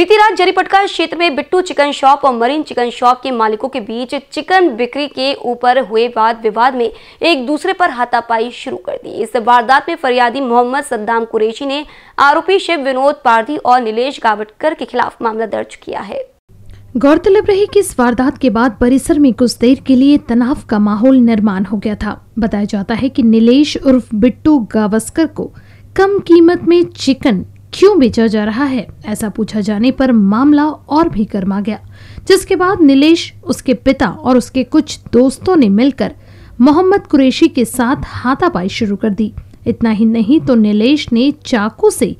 बीती रात जरीपटका क्षेत्र में बिट्टू चिकन शॉप और मरीन चिकन शॉप के मालिकों के बीच चिकन बिक्री के ऊपर हुए वाद विवाद में एक दूसरे पर हाथापाई शुरू कर दी इस वारदात में फरियादी मोहम्मद सद्दाम कुरेशी ने आरोपी शिव विनोद पारधी और नीलेश गावटकर के खिलाफ मामला दर्ज किया है गौरतलब रही कि इस वारदात के बाद परिसर में कुछ देर के लिए तनाव का माहौल निर्माण हो गया था बताया जाता है कि नीलेश उर्फ बिट्टू गावस्कर को कम कीमत में चिकन क्यों बेचा जा रहा है ऐसा पूछा जाने पर मामला और भी गर्मा गया जिसके बाद नीलेश उसके पिता और उसके कुछ दोस्तों ने मिलकर मोहम्मद कुरैशी के साथ हाथापाई शुरू कर दी इतना ही नहीं तो नीलेश ने चाकू से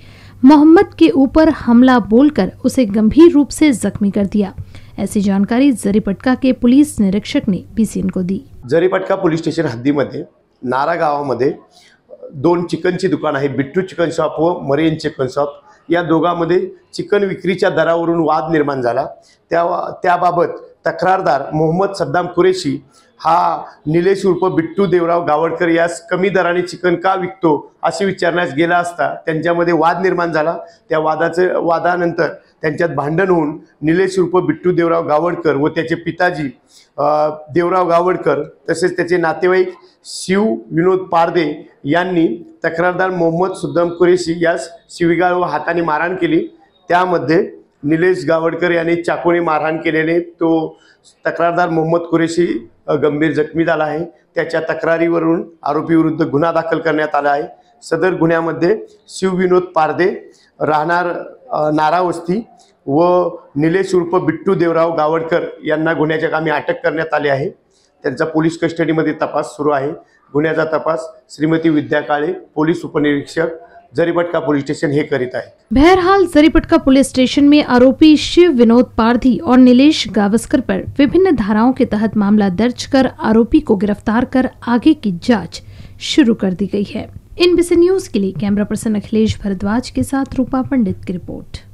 मोहम्मद के ऊपर हमला बोलकर उसे गंभीर रूप से जख्मी कर दिया ऐसी जानकारी जरीपटका के पुलिस निरीक्षक ने बीसीएन को दी जरीपटका पुलिस स्टेशन मध्य नारा मध्य दोन चिकनची दुकान आहे बिट्टू चिकन शॉप व मरेन चिकन शॉप या दोघांमध्ये चिकन विक्रीच्या दरावरून वाद निर्माण झाला त्या त्याबाबत तक्रारदार मोहम्मद सद्दाम कुरेशी हा निलेश उर्फ बिट्टू देवराव गावडकर यास कमी दराने चिकन का विकतो असे विचारण्यास गेला असता त्यांच्यामध्ये वाद निर्माण झाला त्या वादाचे वादानंतर त्यांच्यात भांडण होऊन निलेश उर्फ बिट्टू देवराव गावडकर व त्याचे पिताजी देवराव गावडकर तसेच त्याचे नातेवाईक शिव विनोद पारदे यांनी तक्रारदार मोहम्मद सुद्दाम कुरेशी यास शिवीगाळ व हाताने मारहाण केली त्यामध्ये निलेश गावडकर यांनी चाकूने मारहाण केलेले तो तक्रारदार मोहम्मद कुरेशी गंभीर जखमी झाला आहे त्याच्या तक्रारीवरून आरोपीविरुद्ध गुन्हा दाखल करण्यात आला आहे सदर गुन्ह्यामध्ये शिवविनोद पारदे राहणार नारावस्ती व निलेश उर्फ बिट्टू देवराव गावडकर यांना गुन्ह्याच्या कामी अटक करण्यात आली आहे त्यांचा पोलीस कस्टडीमध्ये तपास सुरू आहे गुन्ह्याचा तपास श्रीमती विद्या काळे पोलीस उपनिरीक्षक जरीपटका पुलिस स्टेशन हे करीत है बहरहाल जरीपटका पुलिस स्टेशन में आरोपी शिव विनोद पारधी और नीलेष गावस्कर पर विभिन्न धाराओं के तहत मामला दर्ज कर आरोपी को गिरफ्तार कर आगे की जाँच शुरू कर दी गयी है इन बीसी न्यूज के लिए कैमरा पर्सन अखिलेश भारद्वाज के साथ रूपा पंडित की रिपोर्ट